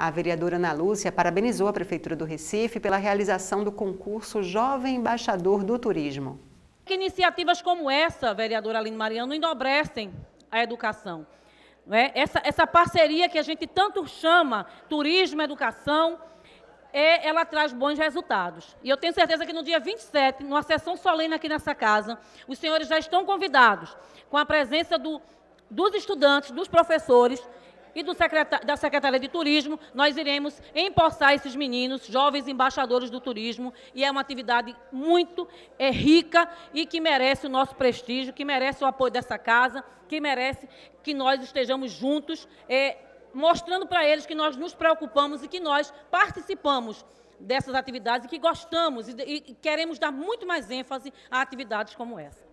A vereadora Ana Lúcia parabenizou a Prefeitura do Recife pela realização do concurso Jovem Embaixador do Turismo. Que iniciativas como essa, vereadora Aline Mariano, enobrecem a educação. É? Essa, essa parceria que a gente tanto chama turismo, educação, é, ela traz bons resultados. E eu tenho certeza que no dia 27, numa sessão solene aqui nessa casa, os senhores já estão convidados, com a presença do, dos estudantes, dos professores, e secretar, da Secretaria de Turismo, nós iremos empossar esses meninos, jovens embaixadores do turismo, e é uma atividade muito é, rica e que merece o nosso prestígio, que merece o apoio dessa casa, que merece que nós estejamos juntos, é, mostrando para eles que nós nos preocupamos e que nós participamos dessas atividades e que gostamos e, e queremos dar muito mais ênfase a atividades como essa.